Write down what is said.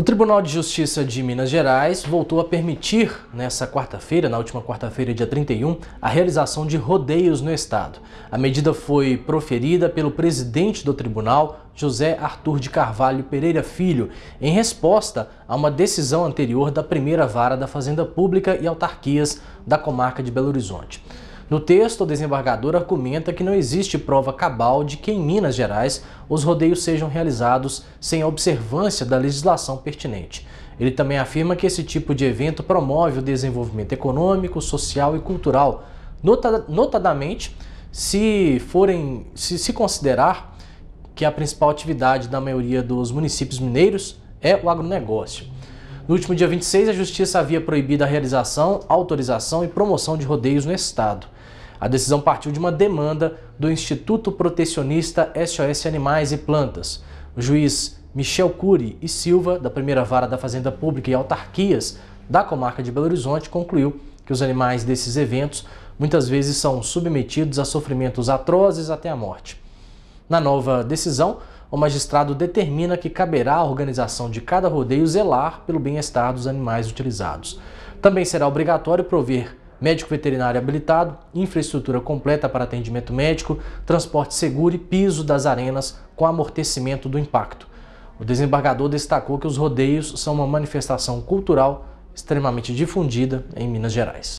O Tribunal de Justiça de Minas Gerais voltou a permitir, nessa quarta-feira, na última quarta-feira, dia 31, a realização de rodeios no Estado. A medida foi proferida pelo presidente do tribunal, José Arthur de Carvalho Pereira Filho, em resposta a uma decisão anterior da primeira vara da Fazenda Pública e Autarquias da comarca de Belo Horizonte. No texto, a desembargadora argumenta que não existe prova cabal de que em Minas Gerais os rodeios sejam realizados sem a observância da legislação pertinente. Ele também afirma que esse tipo de evento promove o desenvolvimento econômico, social e cultural, notadamente se forem se, se considerar que a principal atividade da maioria dos municípios mineiros é o agronegócio. No último dia 26, a Justiça havia proibido a realização, autorização e promoção de rodeios no Estado. A decisão partiu de uma demanda do Instituto Protecionista SOS Animais e Plantas. O juiz Michel Cury e Silva, da primeira vara da Fazenda Pública e Autarquias da comarca de Belo Horizonte, concluiu que os animais desses eventos muitas vezes são submetidos a sofrimentos atrozes até a morte. Na nova decisão, o magistrado determina que caberá à organização de cada rodeio zelar pelo bem-estar dos animais utilizados. Também será obrigatório prover médico veterinário habilitado, infraestrutura completa para atendimento médico, transporte seguro e piso das arenas com amortecimento do impacto. O desembargador destacou que os rodeios são uma manifestação cultural extremamente difundida em Minas Gerais.